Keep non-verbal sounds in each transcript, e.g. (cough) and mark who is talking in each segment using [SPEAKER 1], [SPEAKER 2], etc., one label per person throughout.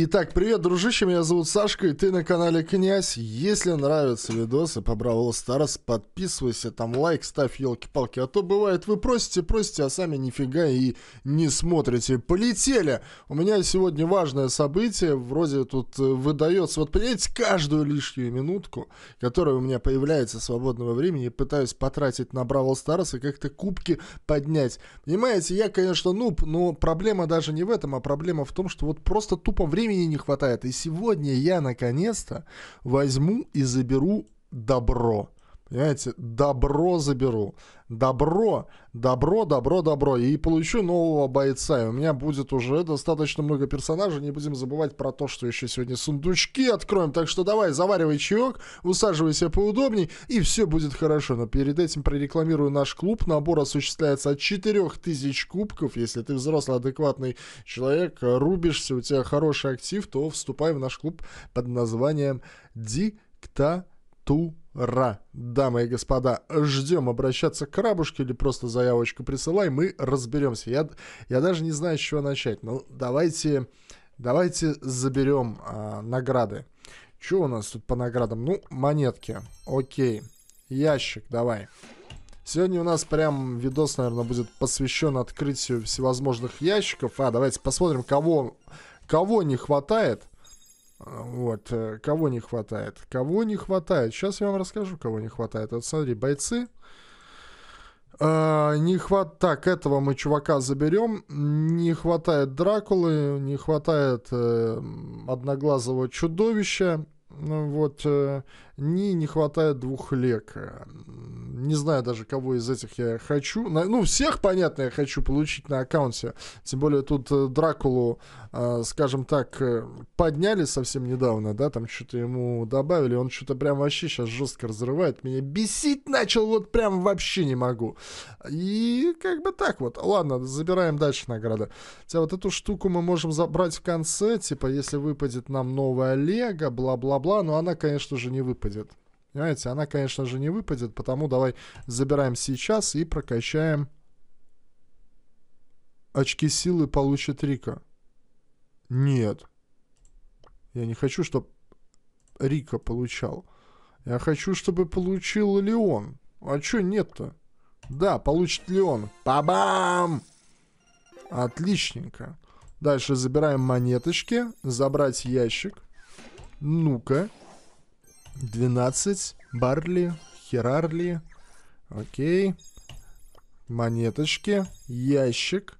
[SPEAKER 1] Итак, привет, дружище, меня зовут Сашка, и ты на канале Князь. Если нравятся видосы по Бравл Старс, подписывайся, там лайк, ставь елки-палки. А то бывает, вы просите, просите, а сами нифига и не смотрите. Полетели! У меня сегодня важное событие, вроде тут э, выдается, вот понимаете, каждую лишнюю минутку, которая у меня появляется свободного времени, пытаюсь потратить на Бравл Старс и как-то кубки поднять. Понимаете, я, конечно, нуб, но проблема даже не в этом, а проблема в том, что вот просто тупо время времени не хватает. И сегодня я наконец-то возьму и заберу добро Понимаете, добро заберу. Добро, добро, добро, добро. И получу нового бойца. И у меня будет уже достаточно много персонажей. Не будем забывать про то, что еще сегодня сундучки откроем. Так что давай, заваривай чаек, усаживайся поудобней, и все будет хорошо. Но перед этим прорекламирую наш клуб. Набор осуществляется от 4000 кубков. Если ты взрослый, адекватный человек, рубишься, у тебя хороший актив, то вступай в наш клуб под названием Диктатура. Ра, дамы и господа, ждем обращаться к рабушке или просто заявочку присылай, мы разберемся. Я, я даже не знаю, с чего начать. Ну, давайте, давайте заберем а, награды. Что у нас тут по наградам? Ну, монетки. Окей. Ящик, давай. Сегодня у нас прям видос, наверное, будет посвящен открытию всевозможных ящиков. А, давайте посмотрим, кого, кого не хватает. А, вот, э, кого не хватает? Кого не хватает? Сейчас я вам расскажу, кого не хватает. Вот смотри, бойцы. А, не хват... Так, этого мы чувака заберем. Не хватает Дракулы, не хватает э, одноглазого чудовища. Ну, вот, э, ни не хватает двух лека. Не знаю даже, кого из этих я хочу. Ну, всех, понятно, я хочу получить на аккаунте. Тем более тут э, Дракулу, э, скажем так, э, подняли совсем недавно, да, там что-то ему добавили. Он что-то прям вообще сейчас жестко разрывает. Меня бесить начал, вот прям вообще не могу. И как бы так вот. Ладно, забираем дальше награды. Хотя вот эту штуку мы можем забрать в конце, типа, если выпадет нам новая Лего, бла-бла-бла, но она, конечно же, не выпадет выпадет. Понимаете, она, конечно же, не выпадет, потому давай забираем сейчас и прокачаем очки силы получит Рика. Нет. Я не хочу, чтобы Рика получал. Я хочу, чтобы получил Леон. А чё нет-то? Да, получит Леон. Па-бам! Отличненько. Дальше забираем монеточки. Забрать ящик. Ну-ка. 12. Барли, Херарли. Окей. Монеточки. Ящик.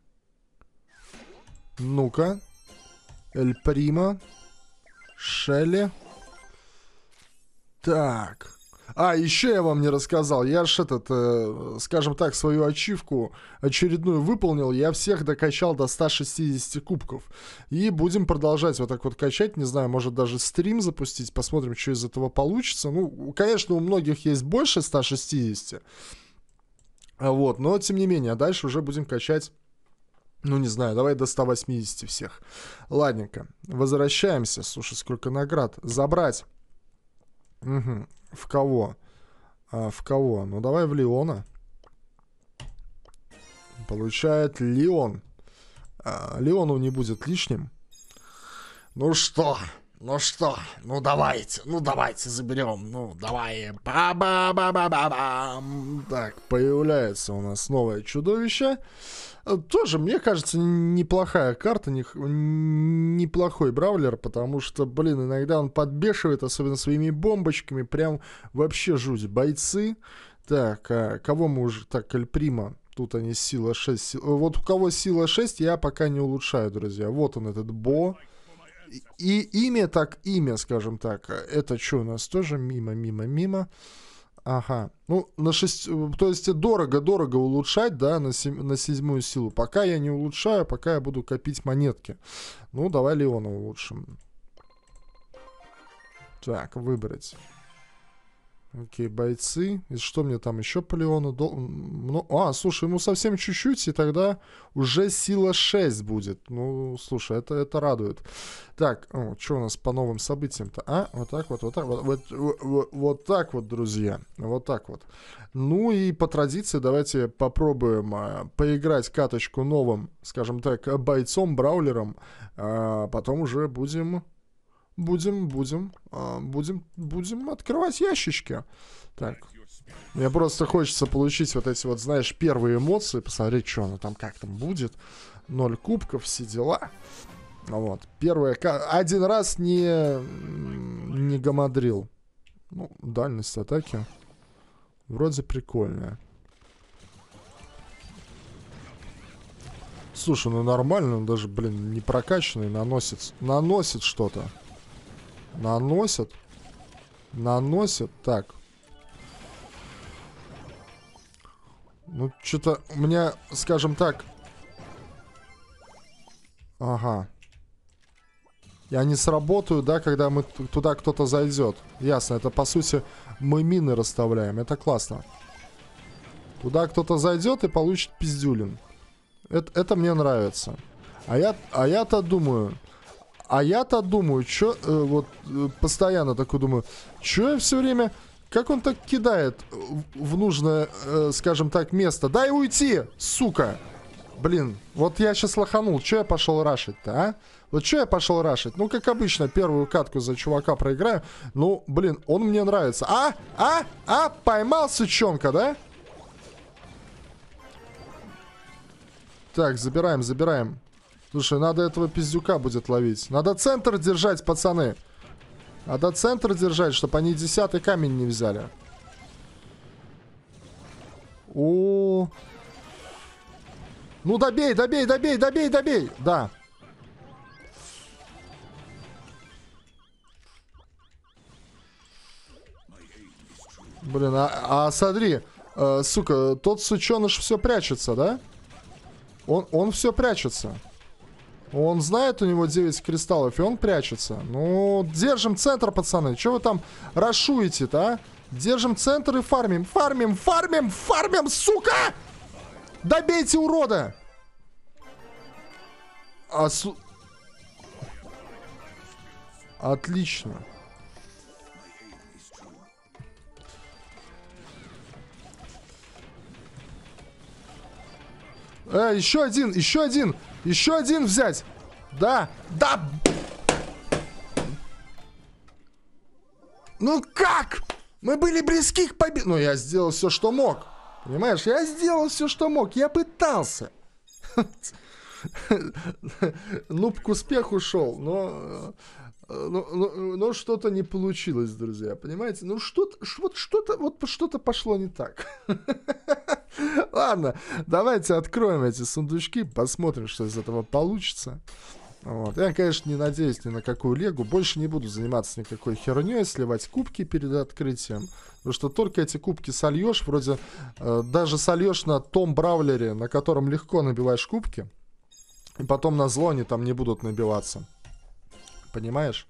[SPEAKER 1] Ну-ка. Эль Прима. Шелли. Так. А, еще я вам не рассказал. Я ж этот, э, скажем так, свою ачивку очередную выполнил. Я всех докачал до 160 кубков. И будем продолжать вот так вот качать. Не знаю, может даже стрим запустить. Посмотрим, что из этого получится. Ну, конечно, у многих есть больше 160. А вот, но тем не менее, а дальше уже будем качать ну, не знаю, давай до 180 всех. Ладненько. Возвращаемся. Слушай, сколько наград. Забрать. Угу. В кого? А, в кого? Ну, давай в Леона. Получает Леон. А, Леону не будет лишним. Ну что? Ну что? Ну давайте, ну давайте заберем. Ну давай. ба ба ба ба ба -бам. Так, появляется у нас новое чудовище. Тоже, мне кажется, неплохая карта, не, неплохой бравлер, потому что, блин, иногда он подбешивает, особенно своими бомбочками, прям вообще жуть. Бойцы, так, а кого мы уже, так, Эльприма, тут они сила 6, сила... вот у кого сила 6, я пока не улучшаю, друзья. Вот он, этот Бо. И, имя так имя, скажем так. Это что у нас тоже? Мимо, мимо, мимо. Ага. Ну, на шесть, э, То есть дорого-дорого улучшать, да, на, сем... на седьмую силу. Пока я не улучшаю, пока я буду копить монетки. Ну, давай Леона улучшим. Так, выбрать. Окей, бойцы. И что мне там еще по Леону? Дол... Ну, а, слушай, ему ну совсем чуть-чуть, и тогда уже сила 6 будет. Ну, слушай, это, это радует. Так, о, что у нас по новым событиям-то? А, вот так вот, вот так вот, вот, вот, вот так вот, друзья. Вот так вот. Ну и по традиции давайте попробуем э, поиграть каточку новым, скажем так, бойцом, браулером. Э, а, потом уже будем Будем, будем, а, будем, будем открывать ящички. Так. Мне просто хочется получить вот эти вот, знаешь, первые эмоции, посмотреть, что оно там, как там будет. Ноль кубков, все дела. Вот. Первое. Один раз не, не гамадрил. Ну, дальность атаки. Вроде прикольная. Слушай, ну нормально, он даже, блин, не прокачанный, наносит, наносит что-то. Наносят. Наносят. Так. Ну, что-то у меня, скажем так... Ага. Я не сработаю, да, когда мы туда кто-то зайдет. Ясно, это по сути мы мины расставляем. Это классно. Туда кто-то зайдет и получит пиздюлин. Это, это мне нравится. А, а я-то а я думаю, а я-то думаю, что э, вот э, постоянно такой думаю, что я все время, как он так кидает в нужное, э, скажем так, место. Дай уйти, сука. Блин, вот я сейчас лоханул, что я пошел рашить-то, а? Вот что я пошел рашить? Ну, как обычно, первую катку за чувака проиграю. Ну, блин, он мне нравится. А, а, а, поймал сучонка, да? Так, забираем, забираем. Слушай, надо этого пиздюка будет ловить. Надо центр держать, пацаны. Надо центр держать, чтобы они десятый камень не взяли. О, -о, -о. Ну, добей, добей, добей, добей, добей. Да. Блин, а, а смотри, э, сука, тот сученыш все прячется, да? Он, он все прячется. Он знает, у него 9 кристаллов, и он прячется. Ну, держим центр, пацаны. Чего вы там рашуете-то, а? Держим центр и фармим. Фармим, фармим, фармим, сука! Добейте урода! А су... Отлично. Э, еще один, еще один. Еще один взять. Да. Да. Ну как? Мы были близки к победе. ну я сделал все, что мог. Понимаешь, я сделал все, что мог. Я пытался. Нуб (laughs) к успеху шел, но... Э, но, но, но что-то не получилось, друзья, понимаете? Ну что-то, вот что-то, вот что-то пошло не так. (laughs) Ладно, давайте откроем эти сундучки, посмотрим, что из этого получится. Вот. Я, конечно, не надеюсь ни на какую легу. Больше не буду заниматься никакой херней, сливать кубки перед открытием. Потому что только эти кубки сольешь, вроде э, даже сольешь на том бравлере, на котором легко набиваешь кубки. И потом на зло они там не будут набиваться понимаешь?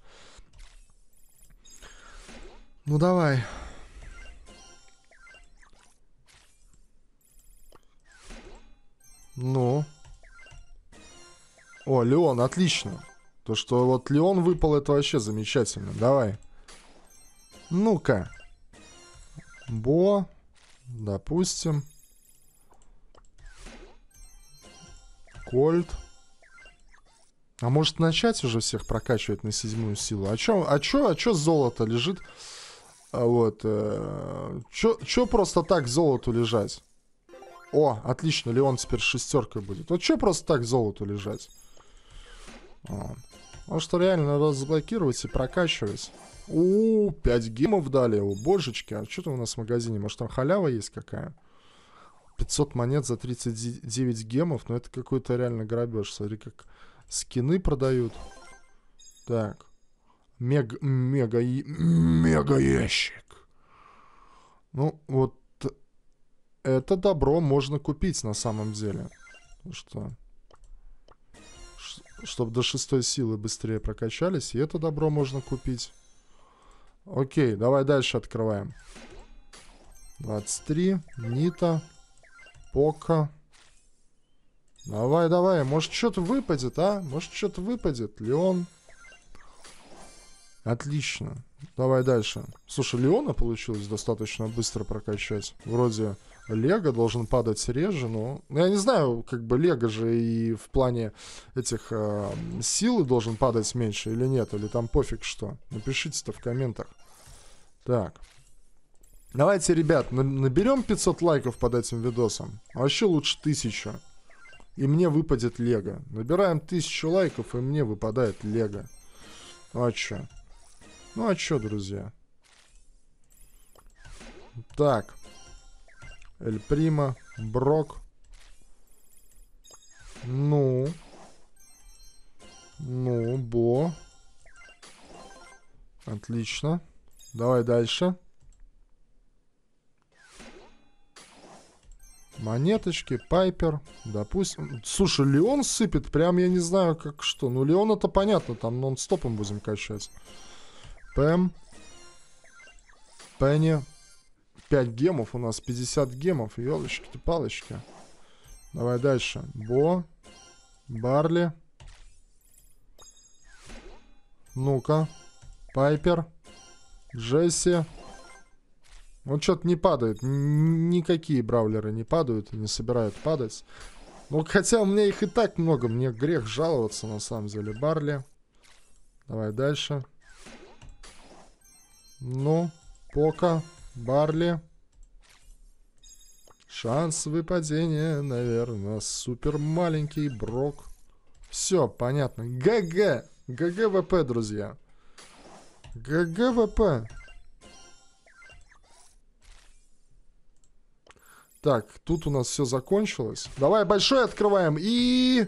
[SPEAKER 1] Ну давай. Ну. О, Леон, отлично. То, что вот Леон выпал, это вообще замечательно. Давай. Ну-ка. Бо. Допустим. Кольт. А может начать уже всех прокачивать на седьмую силу? А чё, а чё, а чё золото лежит? А вот, э, чё, чё просто так золоту лежать? О, отлично, Леон теперь шестеркой будет. Вот чё просто так золоту лежать? А, может реально надо заблокировать и прокачивать? У, -у, 5 гемов дали, о божечки. А что там у нас в магазине? Может там халява есть какая? 500 монет за 39 гемов, но ну, это какой-то реально грабеж. Смотри, как Скины продают. Так. Мег, мега... Мега ящик. Ну, вот это добро можно купить на самом деле. Ну что? Ш чтобы до шестой силы быстрее прокачались. И это добро можно купить. Окей, давай дальше открываем. 23. Нита. Пока. Давай, давай, может что-то выпадет, а? Может что-то выпадет, Леон. Отлично. Давай дальше. Слушай, Леона получилось достаточно быстро прокачать. Вроде Лего должен падать реже, но... Ну, я не знаю, как бы Лего же и в плане этих э, силы должен падать меньше или нет, или там пофиг что. Напишите-то в комментах. Так. Давайте, ребят, наберем 500 лайков под этим видосом. вообще а лучше 1000 и мне выпадет лего. Набираем тысячу лайков, и мне выпадает лего. Ну а чё? Ну а чё, друзья? Так. Эль Прима, Брок. Ну. Ну, Бо. Отлично. Давай дальше. Дальше. монеточки, Пайпер, допустим. Слушай, Леон сыпет, прям я не знаю, как что. Ну, Леон это понятно, там нон-стопом будем качать. Пэм. Пенни. 5 гемов, у нас 50 гемов, елочки-палочки. Давай дальше. Бо. Барли. Ну-ка. Пайпер. Джесси. Он что-то не падает. Никакие бравлеры не падают и не собирают падать. Ну, хотя у меня их и так много. Мне грех жаловаться, на самом деле. Барли. Давай дальше. Ну, Пока, Барли. Шанс выпадения, наверное, супер маленький. Брок. Все, понятно. ГГ. ГГВП, друзья. ГГВП. Так, тут у нас все закончилось. Давай большой открываем и...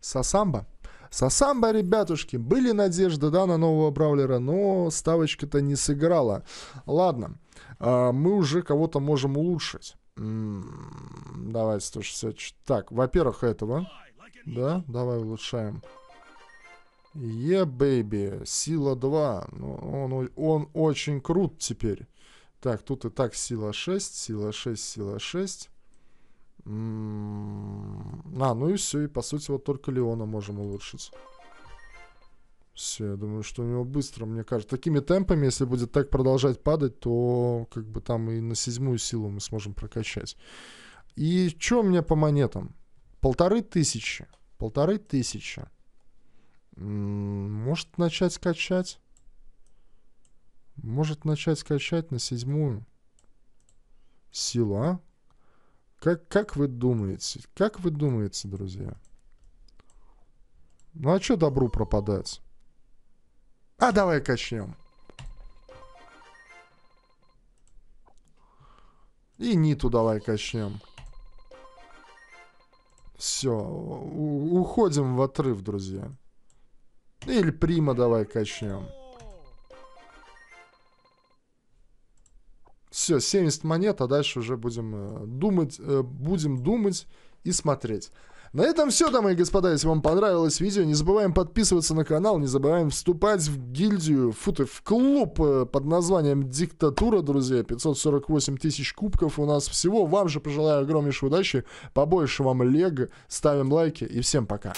[SPEAKER 1] Сасамба. Сасамба, ребятушки, были надежды, да, на нового бравлера, но ставочка-то не сыграла. Ладно, а, мы уже кого-то можем улучшить. М-м, давай 164. Так, во-первых, этого. Да, давай улучшаем. Е-бэйби, сила 2. Ну, он, он очень крут теперь. Так, тут и так сила 6, сила 6, сила 6. М-м-м. А, ну и все, и по сути вот только Леона можем улучшить. Все, я думаю, что у него быстро, мне кажется. Такими темпами, если будет так продолжать падать, то как бы там и на седьмую силу мы сможем прокачать. И что у меня по монетам? Полторы тысячи. Полторы тысячи. Может начать качать. Может начать качать на седьмую силу, а? Как, как вы думаете? Как вы думаете, друзья? Ну а что добру пропадать? А давай качнем. И ниту давай качнем. Все, уходим в отрыв, друзья. Ну, или Прима давай качнем. Все, 70 монет, а дальше уже будем э, думать, э, будем думать и смотреть. На этом все, дамы и господа. Если вам понравилось видео, не забываем подписываться на канал, не забываем вступать в гильдию, фу ты, в клуб э, под названием «Диктатура», друзья. 548 тысяч кубков у нас всего. Вам же пожелаю огромнейшей удачи, побольше вам лего, ставим лайки и всем пока.